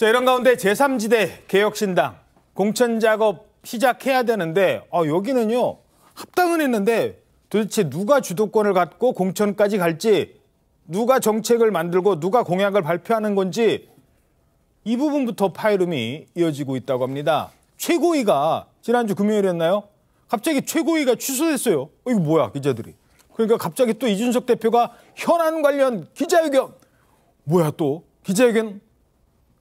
자, 이런 가운데 제3지대 개혁신당 공천 작업 시작해야 되는데 아, 여기는요 합당은 했는데 도대체 누가 주도권을 갖고 공천까지 갈지 누가 정책을 만들고 누가 공약을 발표하는 건지 이 부분부터 파이름이 이어지고 있다고 합니다. 최고위가 지난주 금요일이었나요? 갑자기 최고위가 취소됐어요. 어, 이거 뭐야 기자들이. 그러니까 갑자기 또 이준석 대표가 현안 관련 기자회견. 뭐야 또 기자회견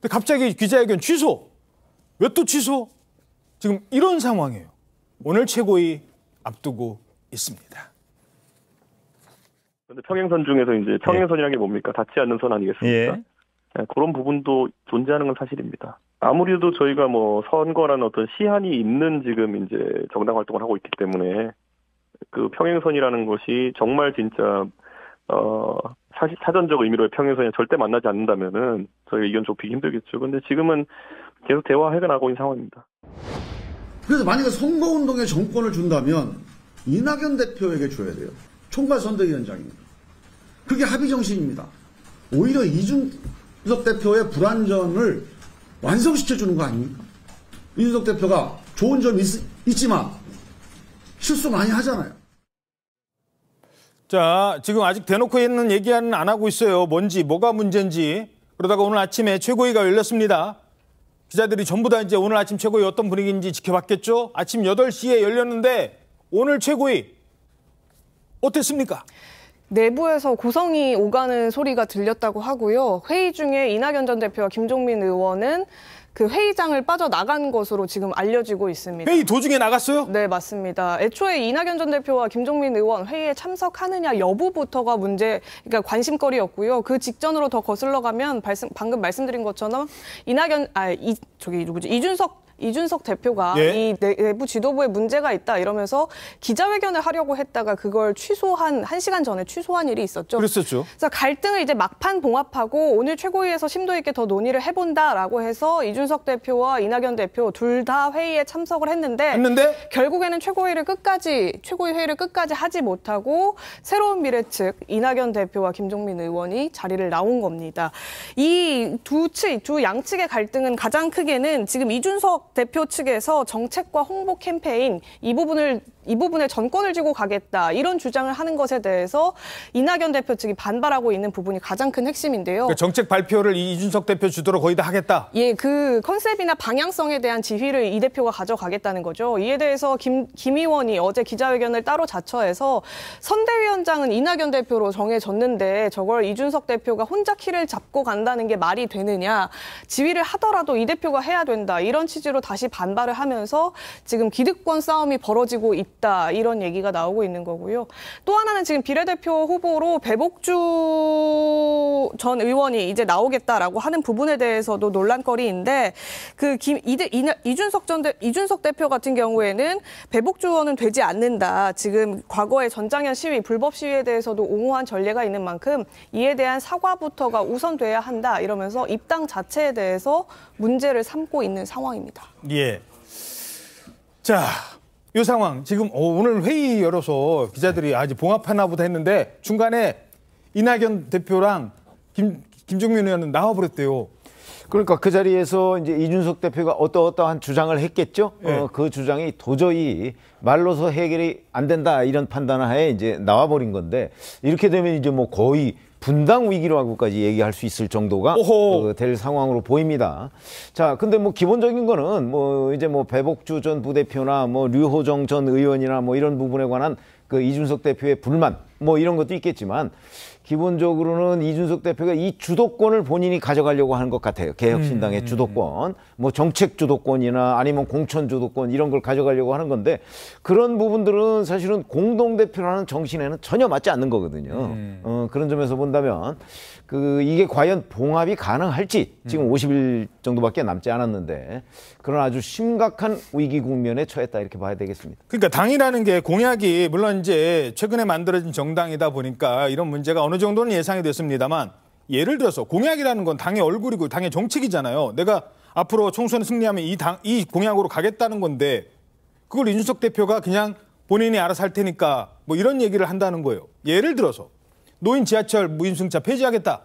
근데 갑자기 기자회견 취소. 왜 또 취소? 지금 이런 상황이에요. 오늘 최고위 앞두고 있습니다. 그런데 평행선 중에서 이제 평행선이라는 게 예. 뭡니까? 닿지 않는 선 아니겠습니까? 예. 예 그런 부분도 존재하는 건 사실입니다. 아무래도 저희가 뭐 선거라는 어떤 시한이 있는 지금 이제 정당 활동을 하고 있기 때문에 그 평행선이라는 것이 정말 진짜 어 사전적의미로 평행선이 절대 만나지 않는다면은 저희 의견 좁히기 힘들겠죠. 근데 지금은 계속 대화 해결하고 있는 상황입니다. 그래서 만약에 선거운동에 정권을 준다면 이낙연 대표에게 줘야 돼요. 총괄선대위원장입니다. 그게 합의 정신입니다. 오히려 이준석 대표의 불안전을 완성시켜주는 거 아닙니까? 이준석 대표가 좋은 점이 있지만 실수 많이 하잖아요. 자, 지금 아직 대놓고 있는 얘기는 안 하고 있어요. 뭔지, 뭐가 문제인지. 그러다가 오늘 아침에 최고위가 열렸습니다. 기자들이 전부 다 이제 오늘 아침 최고위 어떤 분위기인지 지켜봤겠죠? 아침 8시에 열렸는데 오늘 최고위 어땠습니까? 내부에서 고성이 오가는 소리가 들렸다고 하고요. 회의 중에 이낙연 전 대표와 김종민 의원은 그 회의장을 빠져나간 것으로 지금 알려지고 있습니다. 회의 도중에 나갔어요? 네, 맞습니다. 애초에 이낙연 전 대표와 김종민 의원 회의에 참석하느냐 여부부터가 문제, 그러니까 관심거리였고요. 그 직전으로 더 거슬러 가면 방금 말씀드린 것처럼 이낙연, 아, 이, 저기 누구지? 이준석 이준석 대표가 예? 이 내부 지도부에 문제가 있다 이러면서 기자회견을 하려고 했다가 그걸 취소한 한 시간 전에 취소한 일이 있었죠. 그랬었죠. 그래서 갈등을 이제 막판 봉합하고 오늘 최고위에서 심도 있게 더 논의를 해본다라고 해서 이준석 대표와 이낙연 대표 둘 다 회의에 참석을 했는데, 했는데 결국에는 최고위를 끝까지 최고위 회의를 끝까지 하지 못하고 새로운 미래 측 이낙연 대표와 김종민 의원이 자리를 나온 겁니다. 이 두 측, 두 양측의 갈등은 가장 크게는 지금 이준석 대표 측에서 정책과 홍보 캠페인 이 부분을 이 부분에 전권을 지고 가겠다 이런 주장을 하는 것에 대해서 이낙연 대표 측이 반발하고 있는 부분이 가장 큰 핵심인데요. 그러니까 정책 발표를 이준석 대표 주도로 거의 다 하겠다. 예, 그 컨셉이나 방향성에 대한 지휘를 이 대표가 가져가겠다는 거죠. 이에 대해서 김, 김 의원이 어제 기자회견을 따로 자처해서 선대위원장은 이낙연 대표로 정해졌는데 저걸 이준석 대표가 혼자 키를 잡고 간다는 게 말이 되느냐 지휘를 하더라도 이 대표가 해야 된다 이런 취지로. 다시 반발을 하면서 지금 기득권 싸움이 벌어지고 있다 이런 얘기가 나오고 있는 거고요. 또 하나는 지금 비례대표 후보로 배복주 전 의원이 이제 나오겠다라고 하는 부분에 대해서도 논란거리인데 그 김 이대 이준석 전 대, 이준석 대표 같은 경우에는 배복주 의원은 되지 않는다. 지금 과거의 전장현 시위 불법 시위에 대해서도 옹호한 전례가 있는 만큼 이에 대한 사과부터가 우선돼야 한다 이러면서 입당 자체에 대해서 문제를 삼고 있는 상황입니다. 예. 자, 이 상황 지금 어, 오늘 회의 열어서 기자들이 아직 봉합하나 보다 했는데 중간에 이낙연 대표랑 김 김종민 의원은 나와버렸대요. 그러니까 그 자리에서 이제 이준석 대표가 어떠어떠한 주장을 했겠죠. 네. 어, 예. 그 주장이 도저히 말로서 해결이 안 된다 이런 판단하에 이제 나와버린 건데 이렇게 되면 이제 뭐 거의 분당 위기라고까지 얘기할 수 있을 정도가 그될 상황으로 보입니다. 자, 근데 뭐 기본적인 거는 뭐 이제 뭐 배복주 전 부대표나 뭐 류호정 전 의원이나 뭐 이런 부분에 관한 그 이준석 대표의 불만 뭐 이런 것도 있겠지만 기본적으로는 이준석 대표가 이 주도권을 본인이 가져가려고 하는 것 같아요. 개혁신당의 음, 주도권, 뭐 정책 주도권이나 아니면 공천 주도권 이런 걸 가져가려고 하는 건데 그런 부분들은 사실은 공동 대표라는 정신에는 전혀 맞지 않는 거거든요. 음. 어, 그런 점에서 본다면 그 이게 과연 봉합이 가능할지 지금 음. 50일 정도밖에 남지 않았는데 그런 아주 심각한 위기 국면에 처했다 이렇게 봐야 되겠습니다. 그러니까 당이라는 게 공약이 물론 이제 최근에 만들어진 정당이다 보니까 이런 문제가 어느 정도는 예상이 됐습니다만 예를 들어서 공약이라는 건 당의 얼굴이고 당의 정책이잖아요. 내가 앞으로 총선 승리하면 이 당 이 공약으로 가겠다는 건데 그걸 이준석 대표가 그냥 본인이 알아서 할 테니까 뭐 이런 얘기를 한다는 거예요. 예를 들어서 노인 지하철 무임승차 폐지하겠다.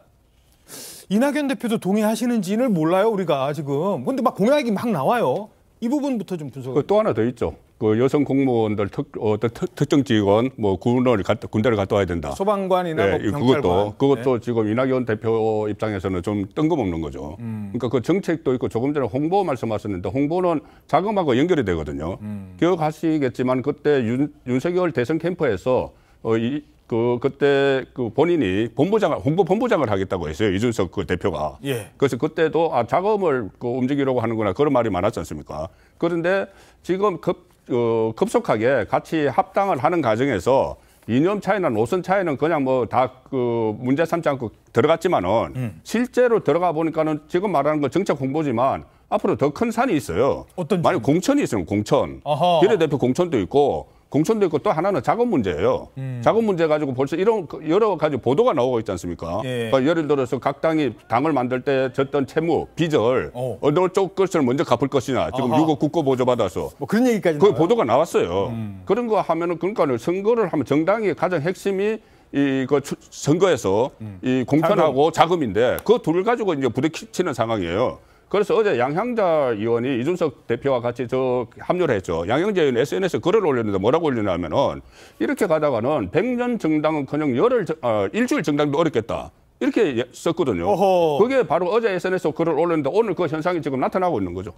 이낙연 대표도 동의하시는지는 몰라요 우리가 지금. 근데 막 공약이 막 나와요. 이 부분부터 좀 분석을. 또 하나 더 있죠. 그 여성 공무원들 특, 어, 특, 정 직원 뭐 군을 갔다, 군대를 갔다 와야 된다. 소방관이나 네, 뭐 그것도 그것도 네. 지금 이낙연 대표 입장에서는 좀 뜬금없는 거죠. 음. 그러니까 그 정책도 있고 조금 전에 홍보 말씀하셨는데 홍보는 자금하고 연결이 되거든요. 음. 기억하시겠지만 그때 윤, 윤석열 대선 캠프에서 어, 이, 그 그때 그 본인이 본부장을 홍보 본부장을 하겠다고 했어요 이준석 그 대표가. 예. 그래서 그때도 아 작업을 그 움직이려고 하는구나 그런 말이 많았지 않습니까? 그런데 지금 급 어, 급속하게 같이 합당을 하는 과정에서 이념 차이나 노선 차이는 그냥 뭐 다 그 문제 삼지 않고 들어갔지만은 음. 실제로 들어가 보니까는 지금 말하는 건 정책 공보지만 앞으로 더 큰 산이 있어요. 어떤 만약 공천이 있으면 공천. 아하. 비례대표 공천도 있고 공천 있고 또 하나는 자금 문제예요. 음. 자금 문제 가지고 벌써 이런 그 여러 가지 보도가 나오고 있지 않습니까? 예. 그러니까 예를 들어서 각 당이 당을 만들 때 졌던 채무, 비절, 오. 어. 어느 쪽 것을 먼저 갚을 것이냐. 지금 아하. 유고 국고 보조 받아서. 뭐 그런 얘기까지 그 보도가 나왔어요. 음. 그런 거 하면은 그러니까 선거를 하면 정당이 가장 핵심이 이 그 선거에서 음. 이 공천하고 자금. 자금인데 그둘 가지고 이제 부딪히는 상황이에요. 그래서 어제 양향자 의원이 이준석 대표와 같이 저 합류를 했죠. 양향자 의원 이 SNS에 글을 올렸는데 뭐라고 올리냐면은 이렇게 가다가는 100년 정당은커녕 열흘 어, 일주일 정당도 어렵겠다. 이렇게 예, 썼거든요. 어허. 그게 바로 어제 SNS에 글을 올렸는데 오늘 그 현상이 지금 나타나고 있는 거죠.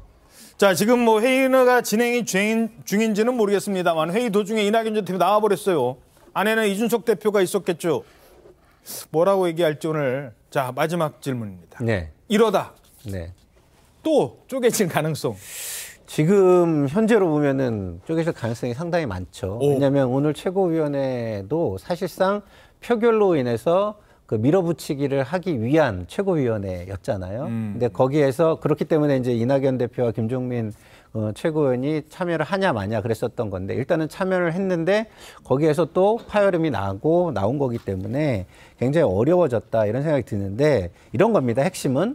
자, 지금 뭐 회의가 진행이 중인, 중인지는 모르겠습니다만 회의 도중에 이낙연 전 대표 나와버렸어요. 안에는 이준석 대표가 있었겠죠. 뭐라고 얘기할지 오늘 자 마지막 질문입니다. 네. 이러다 네. 또 쪼개질 가능성? 지금 현재로 보면은 쪼개질 가능성이 상당히 많죠. 오. 왜냐하면 오늘 최고위원회도 사실상 표결로 인해서 그 밀어붙이기를 하기 위한 최고위원회였잖아요. 음. 근데 거기에서 그렇기 때문에 이제 이낙연 대표와 김종민 어, 최고위원이 참여를 하냐 마냐 그랬었던 건데 일단은 참여를 했는데 거기에서 또 파열음이 나고 나온 거기 때문에 굉장히 어려워졌다 이런 생각이 드는데 이런 겁니다. 핵심은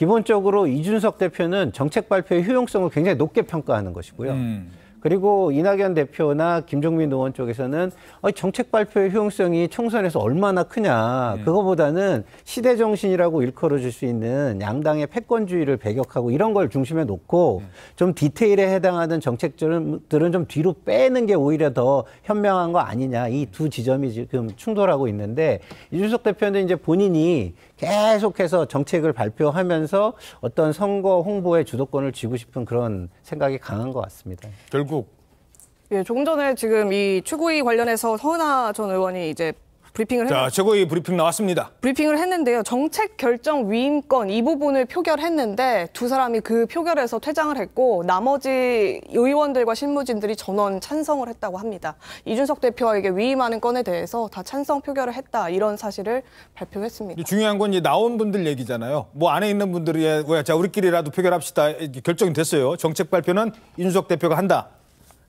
기본적으로 이준석 대표는 정책 발표의 효용성을 굉장히 높게 평가하는 것이고요. 음. 그리고 이낙연 대표나 김종민 의원 쪽에서는 어, 정책 발표의 효용성이 총선에서 얼마나 크냐. 네. 그거보다는 시대 정신이라고 일컬어줄 수 있는 양당의 패권주의를 배격하고 이런 걸 중심에 놓고 네. 좀 디테일에 해당하는 정책들은 좀 뒤로 빼는 게 오히려 더 현명한 거 아니냐. 이 두 지점이 지금 충돌하고 있는데 이준석 대표는 이제 본인이 계속해서 정책을 발표하면서 어떤 선거 홍보의 주도권을 쥐고 싶은 그런 생각이 강한 것 같습니다. 결국 결국 예, 조금 전에 지금 이 최고위 관련해서 서은하 전 의원이 이제 브리핑을 했는데 자, 최고위 브리핑 나왔습니다. 브리핑을 했는데요. 정책 결정 위임권 이 부분을 표결했는데 두 사람이 그 표결에서 퇴장을 했고 나머지 의원들과 실무진들이 전원 찬성을 했다고 합니다. 이준석 대표에게 위임하는 건에 대해서 다 찬성 표결을 했다 이런 사실을 발표했습니다. 중요한 건 이제 나온 분들 얘기잖아요. 뭐 안에 있는 분들이 자 우리끼리라도 표결합시다 결정이 됐어요. 정책 발표는 이준석 대표가 한다.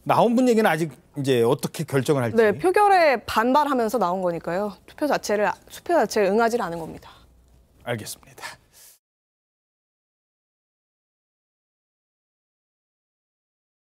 나온 분 얘기는 아직 이제 어떻게 결정을 할지. 네, 표결에 반발하면서 나온 거니까요. 투표 자체를 투표 자체응하지 않은 겁니다. 알겠습니다.